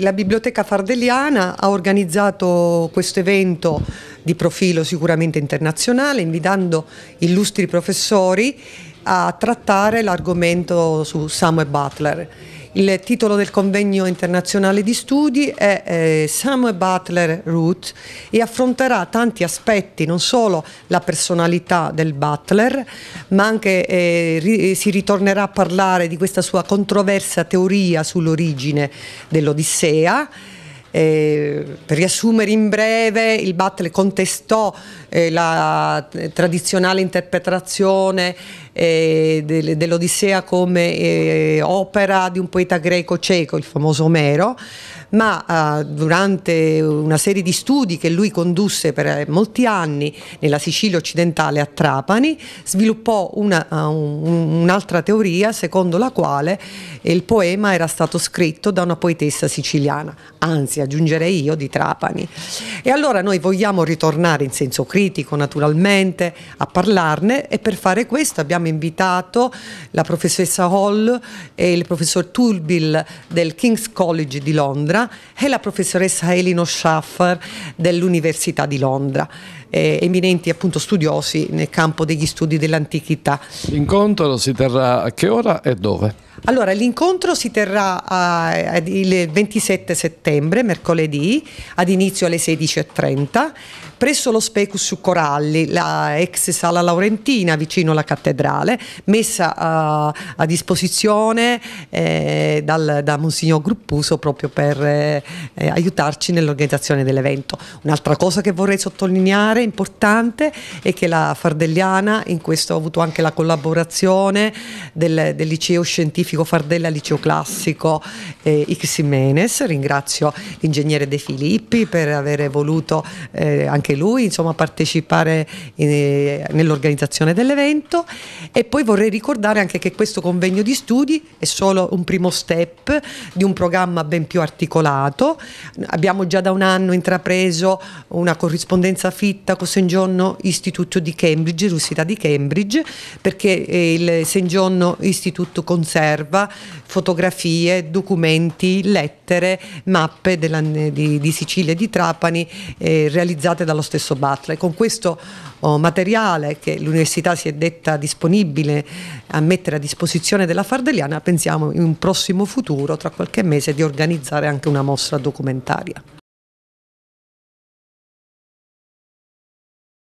La Biblioteca Fardelliana ha organizzato questo evento di profilo sicuramente internazionale, invitando illustri professori a trattare l'argomento su Samuel Butler. Il titolo del convegno internazionale di studi è eh, Samuel Butler Root e affronterà tanti aspetti, non solo la personalità del Butler, ma anche eh, ri si ritornerà a parlare di questa sua controversa teoria sull'origine dell'Odissea eh, per riassumere in breve, il Battle contestò eh, la eh, tradizionale interpretazione eh, de- dell'Odissea come eh, opera di un poeta greco cieco, il famoso Omero ma eh, durante una serie di studi che lui condusse per eh, molti anni nella Sicilia occidentale a Trapani sviluppò un'altra eh, un, un teoria secondo la quale il poema era stato scritto da una poetessa siciliana, anzi aggiungerei io di Trapani. E allora noi vogliamo ritornare in senso critico naturalmente a parlarne e per fare questo abbiamo invitato la professoressa Hall e il professor Tulbil del King's College di Londra Londra e la professoressa Elino Schaffer dell'Università di Londra eh, eminenti appunto studiosi nel campo degli studi dell'antichità. L'incontro si terrà a che ora e dove? Allora, l'incontro si terrà a, il 27 settembre, mercoledì, ad inizio alle 16.30, presso lo Specus su Coralli, la ex sala laurentina vicino alla cattedrale, messa a, a disposizione eh, dal, da Monsignor Gruppuso proprio per eh, eh aiutarci nell'organizzazione dell'evento. Un'altra cosa che vorrei sottolineare importante è che la Fardelliana, in questo ho avuto anche la collaborazione del, del liceo scientifico Fardella, liceo classico eh, Ximenes, ringrazio l'ingegnere De Filippi per aver voluto eh, anche lui insomma, partecipare eh, nell'organizzazione dell'evento e poi vorrei ricordare anche che questo convegno di studi è solo un primo step di un programma ben più articolato, abbiamo già da un anno intrapreso una corrispondenza fitta portato St. John Istituto di Cambridge, l'Università di Cambridge, perché eh, il St. John Istituto conserva fotografie, documenti, lettere, mappe della, di, di, Sicilia e di Trapani eh, realizzate dallo stesso Butler. Con questo oh, materiale che l'Università si è detta disponibile a mettere a disposizione della Fardeliana, pensiamo in un prossimo futuro, tra qualche mese, di organizzare anche una mostra documentaria.